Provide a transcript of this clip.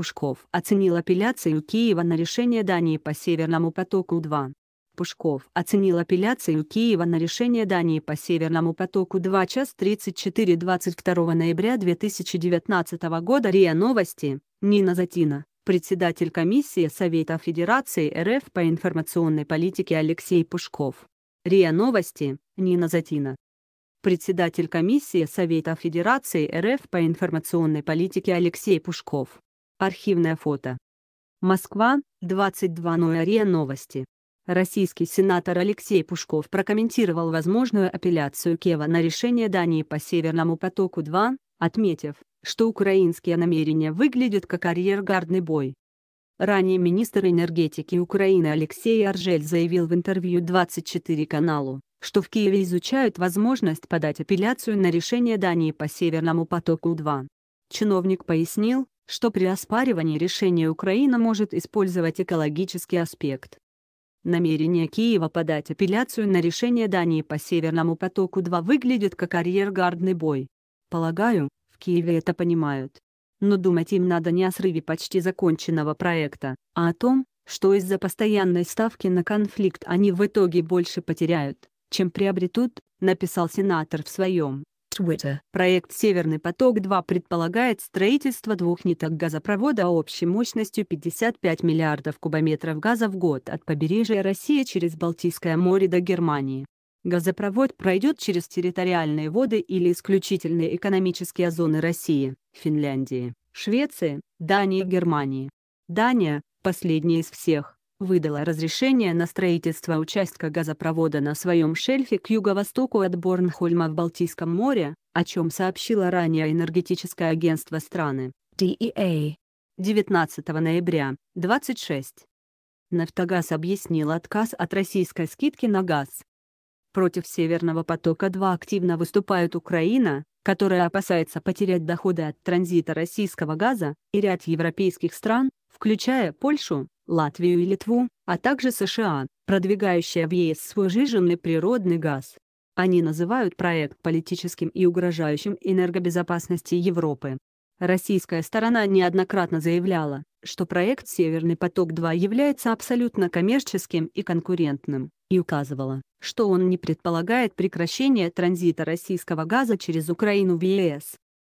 Пушков оценил апелляцию Киева на решение Дании по Северному потоку-2. Пушков оценил апелляцию Киева на решение Дании по Северному потоку 2 час 34 22 ноября 2019 года РИА Новости, Нина Затина, председатель комиссии Совета Федерации РФ по информационной политике Алексей Пушков. РИА Новости, Нина Затина. Председатель комиссии Совета Федерации РФ по информационной политике Алексей Пушков. Архивное фото. Москва, 22 ноября новости. Российский сенатор Алексей Пушков прокомментировал возможную апелляцию Кева на решение Дании по Северному потоку-2, отметив, что украинские намерения выглядят как арьергардный бой. Ранее министр энергетики Украины Алексей Аржель заявил в интервью 24 каналу, что в Киеве изучают возможность подать апелляцию на решение Дании по Северному потоку-2. Чиновник пояснил, что при оспаривании решения Украина может использовать экологический аспект. Намерение Киева подать апелляцию на решение Дании по Северному потоку-2 выглядит как арьергардный бой. Полагаю, в Киеве это понимают. Но думать им надо не о срыве почти законченного проекта, а о том, что из-за постоянной ставки на конфликт они в итоге больше потеряют, чем приобретут, написал сенатор в своем Уэта. Проект «Северный поток-2» предполагает строительство двух ниток газопровода общей мощностью 55 миллиардов кубометров газа в год от побережья России через Балтийское море до Германии. Газопровод пройдет через территориальные воды или исключительные экономические зоны России, Финляндии, Швеции, Дании и Германии. Дания – последняя из всех выдала разрешение на строительство участка газопровода на своем шельфе к юго-востоку от Борнхольма в Балтийском море, о чем сообщило ранее энергетическое агентство страны, DEA, 19 а. ноября, 26. Нафтогаз объяснил отказ от российской скидки на газ. Против «Северного потока-2» активно выступают Украина, которая опасается потерять доходы от транзита российского газа, и ряд европейских стран, включая Польшу, Латвию и Литву, а также США, продвигающая в ЕС свой жиженный природный газ. Они называют проект политическим и угрожающим энергобезопасности Европы. Российская сторона неоднократно заявляла, что проект «Северный поток-2» является абсолютно коммерческим и конкурентным, и указывала, что он не предполагает прекращение транзита российского газа через Украину в ЕС.